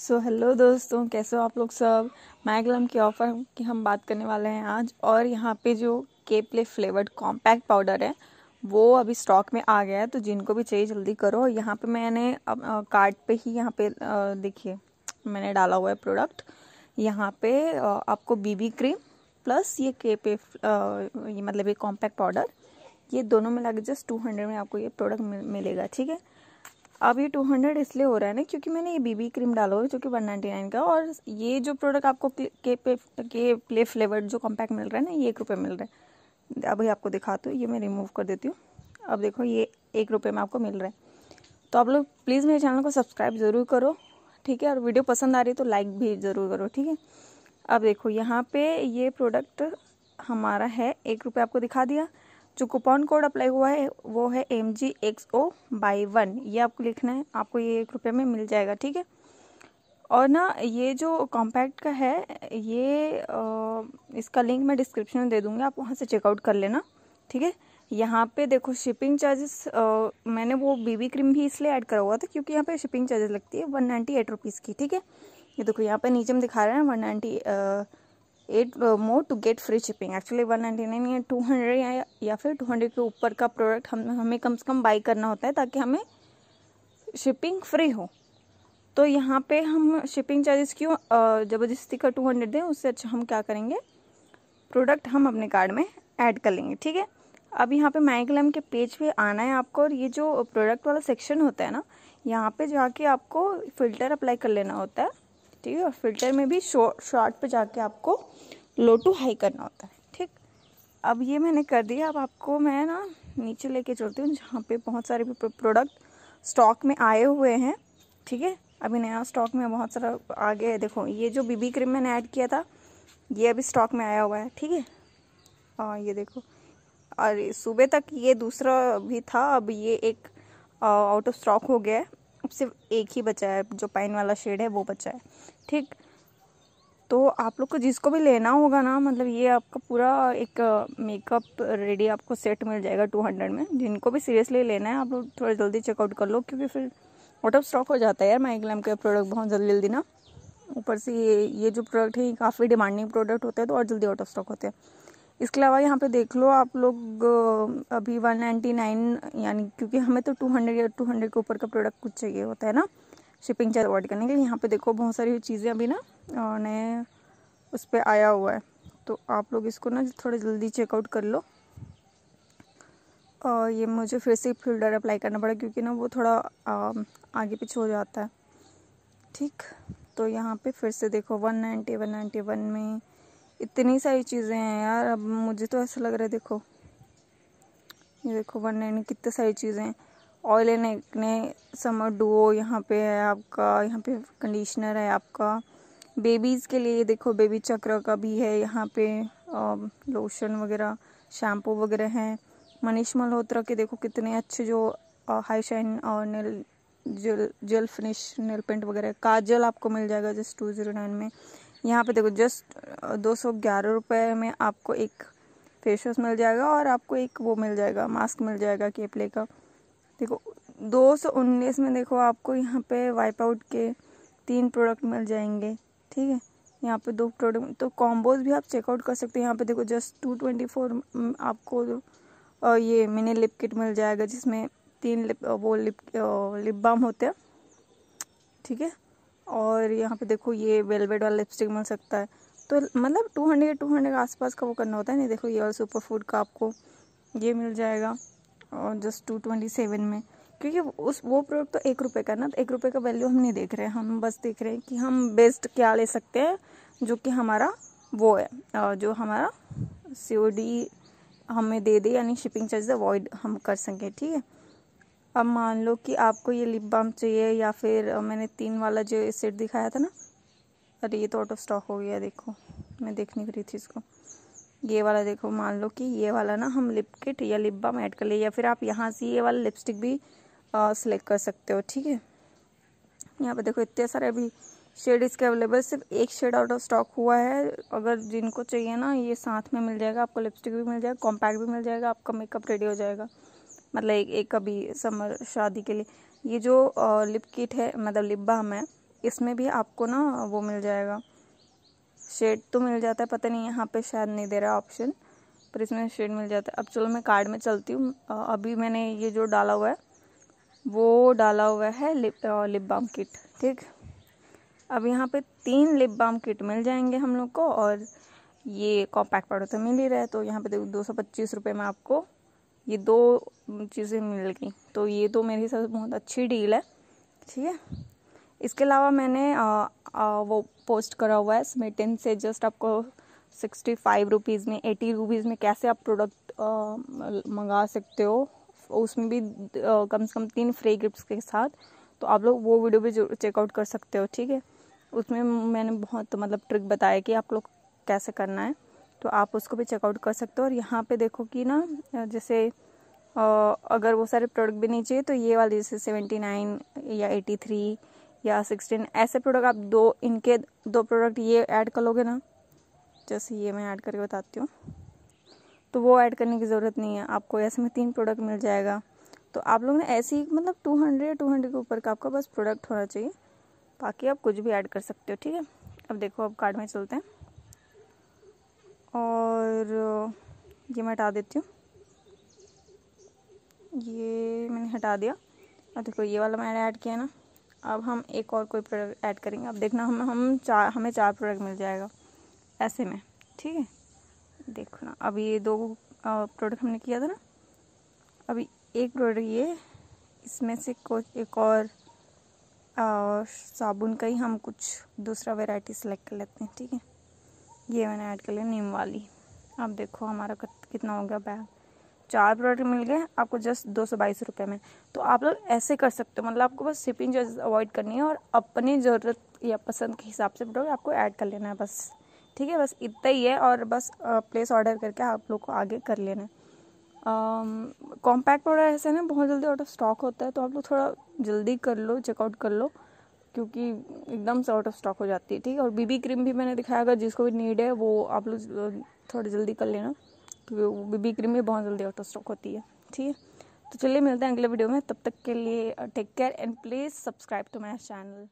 सो so, hello दोस्तों कैसे हो आप लोग सब मैगलम के ऑफ़र की हम बात करने वाले हैं आज और यहाँ पे जो केपले फ्लेवर्ड कॉम्पैक्ट पाउडर है वो अभी स्टॉक में आ गया है तो जिनको भी चाहिए जल्दी करो यहाँ पे मैंने कार्ट पे ही यहाँ पे देखिए मैंने डाला हुआ है प्रोडक्ट यहाँ पे आपको बीबी क्रीम प्लस ये केपे ये मतलब ये कॉम्पैक्ट पाउडर ये दोनों मिला के जस्ट टू हंड्रेड में आपको ये प्रोडक्ट मिलेगा ठीक है अब ये 200 इसलिए हो रहा है ना क्योंकि मैंने ये बीबी क्रीम डाला हुआ है जो कि 199 का और ये जो प्रोडक्ट आपको के पे के प्ले फ्लेवर्ड जो कॉम्पैक्ट मिल रहा है ना ये एक रुपये मिल रहा है अभी आपको दिखाती हूँ ये मैं रिमूव कर देती हूँ अब देखो ये एक रुपये में आपको मिल रहा है तो आप लोग प्लीज़ मेरे चैनल को सब्सक्राइब ज़रूर करो ठीक है और वीडियो पसंद आ रही है तो लाइक भी ज़रूर करो ठीक है अब देखो यहाँ पर ये प्रोडक्ट हमारा है एक रुपये आपको दिखा दिया जो कूपन कोड अप्लाई हुआ है वो है M G X O by one ये आपको लिखना है आपको ये एक रुपये में मिल जाएगा ठीक है और ना ये जो कॉम्पैक्ट का है ये आ, इसका लिंक मैं डिस्क्रिप्शन में दे दूँगी आप वहाँ से चेकआउट कर लेना ठीक है यहाँ पे देखो शिपिंग चार्जेस मैंने वो बीबी क्रीम भी इसलिए ऐड करा हुआ था क्योंकि यहाँ पे शिपिंग चार्जेस लगती है वन नाइन्टी एट रुपीज़ की ठीक है ये देखो यहाँ पे नीचे में दिखा रहे हैं one ninety eight more to get free shipping actually one ninety nine या टू हंड्रेड या या फिर टू हंड्रेड के ऊपर का प्रोडक्ट हम हमें कम से कम बाई करना होता है ताकि हमें शिपिंग फ्री हो तो यहाँ पे हम शिपिंग चार्जेस क्यों ज़बरदस्ती का टू हंड्रेड दें उससे अच्छा हम क्या करेंगे प्रोडक्ट हम अपने कार्ड में ऐड कर लेंगे ठीक है अब यहाँ पे माइक्लेम के पेज पे आना है आपको और ये जो प्रोडक्ट वाला सेक्शन होता है ना यहाँ पे जाके आपको फ़िल्टर अप्लाई कर लेना होता है ठीक है और फिल्टर में भी शॉर्ट पे जाके आपको लो टू हाई करना होता है ठीक अब ये मैंने कर दिया अब आपको मैं ना नीचे लेके चलती हूँ जहाँ पे बहुत सारे भी प्रोडक्ट स्टॉक में आए हुए हैं ठीक है अभी नया स्टॉक में बहुत सारा आ गया है देखो ये जो बीबी क्रीम मैंने ऐड किया था ये अभी स्टॉक में आया हुआ है ठीक है और ये देखो और सुबह तक ये दूसरा भी था अब ये एक आउट ऑफ स्टॉक हो गया है अब सिर्फ एक ही बचा है जो पाइन वाला शेड है वो बचा है ठीक तो आप लोग को जिसको भी लेना होगा ना मतलब ये आपका पूरा एक मेकअप रेडी आपको सेट मिल जाएगा टू हंड्रेड में जिनको भी सीरियसली लेना है आप लोग थोड़ा जल्दी चेकआउट कर लो क्योंकि फिर आउट ऑफ स्टॉक हो जाता है यार माइग्लैम के प्रोडक्ट बहुत जल्दी जल्दी ना ऊपर से ये ये जो प्रोडक्ट है ये काफ़ी डिमांडिंग प्रोडक्ट होते हैं तो और जल्दी आउट ऑफ स्टॉक होते हैं इसके अलावा यहाँ पे देख लो आप लोग अभी 199 यानी क्योंकि हमें तो 200 या 200 के ऊपर का प्रोडक्ट कुछ चाहिए होता है ना शिपिंग चार्ज अवॉइड करने के लिए यहाँ पे देखो बहुत सारी चीज़ें अभी ना नए उस पर आया हुआ है तो आप लोग इसको ना थोड़ा जल्दी चेकआउट कर लो और ये मुझे फिर से फिल्टर अप्लाई करना पड़ा क्योंकि ना वो थोड़ा आ, आगे पीछे हो जाता है ठीक तो यहाँ पे फिर से देखो one one ninety ninety one में इतनी सारी चीज़ें हैं यार अब मुझे तो ऐसा लग रहा है देखो ये देखो वन नाइन कितने सारी चीज़ें हैं oil and acne summer duo यहाँ पे है आपका यहाँ पे कंडीशनर है आपका बेबीज़ के लिए देखो बेबी चक्र का भी है यहाँ पे लोशन वगैरह शैम्पू वगैरह हैं मनीष मल्होत्रा के देखो कितने अच्छे जो हाई शाइन और nail gel gel finish nail paint वगैरह काजल आपको मिल जाएगा जस्ट टू ज़ीरो नाइन में यहाँ पे देखो जस्ट दो सौ ग्यारह रुपये में आपको एक फेस वॉश मिल जाएगा और आपको एक वो मिल जाएगा मास्क मिल जाएगा केपले का देखो दो सौ उन्नीस में देखो आपको यहाँ पे वाइप आउट के तीन प्रोडक्ट मिल जाएंगे ठीक है यहाँ पे दो प्रोडक्ट तो कॉम्बोज भी आप चेकआउट कर सकते हैं यहाँ पे देखो जस्ट टू ट्वेंटी फोर आपको ये मिनी लिप किट मिल जाएगा जिसमें तीन लिप वो लिप लिप बाम होते हैं ठीक है और यहाँ पे देखो ये वेलवेट वाला लिपस्टिक मिल सकता है तो मतलब टू हंड्रेड टू हंड्रेड के आसपास का वो करना होता है नहीं देखो ये और सुपर फूड का आपको ये मिल जाएगा और जस्ट टू ट्वेंटी सेवन में क्योंकि उस वो प्रोडक्ट तो एक रुपये का ना तो एक रुपये का वैल्यू हम नहीं देख रहे हैं हम बस देख रहे हैं कि हम बेस्ट क्या ले सकते हैं जो कि हमारा वो है जो हमारा सी हमें दे दे यानी शिपिंग चार्ज अवॉइड हम कर सकें ठीक है अब मान लो कि आपको ये लिप बाम चाहिए या फिर मैंने तीन वाला जो सेट दिखाया था ना अरे ये तो आउट ऑफ स्टॉक हो गया देखो मैं देख नहीं रही थी इसको ये वाला देखो मान लो कि ये वाला ना हम लिप किट या लिप बाम ऐड कर लिए या फिर आप यहाँ से ये वाला लिपस्टिक भी सिलेक्ट कर सकते हो ठीक है यहाँ पर देखो इतने सारे अभी शेड इसके अवेलेबल सिर्फ एक शेड आउट ऑफ स्टॉक हुआ है अगर जिनको चाहिए ना ये साथ में मिल जाएगा आपको लिपस्टिक भी मिल जाएगा कॉम्पैक्ट भी मिल जाएगा आपका मेकअप रेडी हो जाएगा मतलब एक, एक कभी समर शादी के लिए ये जो लिप किट है मतलब लिप बाम है इसमें भी आपको ना वो मिल जाएगा शेड तो मिल जाता है पता नहीं यहाँ पे शायद नहीं दे रहा ऑप्शन पर इसमें शेड मिल जाता है अब चलो मैं कार्ड में चलती हूँ अभी मैंने ये जो डाला हुआ है वो डाला हुआ है लिप लिप बाम किट ठीक अब यहाँ पे तीन लिप बाम किट मिल जाएंगे हम लोग को और ये कॉम्पैक्ट पाउडर तो मिल ही रहा है तो यहाँ पे देखो दो सौ पच्चीस रुपये में आपको ये दो चीज़ें मिल गई तो ये तो मेरे हिसाब से बहुत अच्छी डील है ठीक है इसके अलावा मैंने आ, आ, वो पोस्ट करा हुआ है स्मिटिन से जस्ट आपको सिक्सटी फाइव रुपीज़ में एटी रुपीज़ में कैसे आप प्रोडक्ट मंगा सकते हो उसमें भी आ, कम से कम तीन फ्री गिफ्ट्स के साथ तो आप लोग वो वीडियो भी चेकआउट कर सकते हो ठीक है उसमें मैंने बहुत मतलब ट्रिक बताया कि आप लोग कैसे करना है तो आप उसको भी चेकआउट कर सकते हो और यहाँ पे देखो कि ना जैसे अगर वो सारे प्रोडक्ट भी नहीं चाहिए तो ये वाले जैसे सेवेंटी नाइन या एटी थ्री या सिक्सटीन ऐसे प्रोडक्ट आप दो इनके दो प्रोडक्ट ये ऐड कर लोगे ना जैसे ये मैं ऐड करके बताती हूँ तो वो ऐड करने की ज़रूरत नहीं है आपको ऐसे में तीन प्रोडक्ट मिल जाएगा तो आप लोग ना ऐसे ही मतलब टू हंड्रेड टू हंड्रेड के ऊपर का आपका बस प्रोडक्ट होना चाहिए बाकी आप कुछ भी ऐड कर सकते हो ठीक है अब देखो अब कार्ड में चलते हैं और ये मैं हटा देती हूँ ये मैंने हटा दिया और देखो ये वाला मैंने ऐड किया ना अब हम एक और कोई प्रोडक्ट ऐड करेंगे अब देखना हम हम चार हमें चार प्रोडक्ट मिल जाएगा ऐसे में ठीक है देखो ना अभी ये दो प्रोडक्ट हमने किया था ना अभी एक प्रोडक्ट ये इसमें से कुछ एक और आ, साबुन का ही हम कुछ दूसरा वैरायटी सेलेक्ट कर लेते हैं ठीक है ये मैंने ऐड कर लिया नीम वाली अब देखो हमारा कितना हो गया बैग चार प्रोडक्ट मिल गए आपको जस्ट दो सौ बाईस रुपये में तो आप लोग ऐसे कर सकते हो मतलब आपको बस शिपिंग चार्जेस अवॉइड करनी है और अपनी ज़रूरत या पसंद के हिसाब से प्रोडक्ट आपको ऐड कर लेना है बस ठीक है बस इतना ही है और बस प्लेस ऑर्डर करके आप लोग को आगे कर लेना है कॉम्पैक्ट प्रोडक्ट ऐसे ना बहुत जल्दी आउट ऑफ स्टॉक होता है तो आप लोग थोड़ा जल्दी कर लो चेकआउट कर लो क्योंकि एकदम से आउट ऑफ स्टॉक हो जाती है ठीक है और बीबी क्रीम भी मैंने दिखाया अगर जिसको भी नीड है वो आप लोग थोड़ी जल्दी कर लेना क्योंकि वो बीबी क्रीम भी बहुत जल्दी आउट ऑफ स्टॉक होती है ठीक है तो चलिए मिलते हैं अगले वीडियो में तब तक के लिए take care and please subscribe to my channel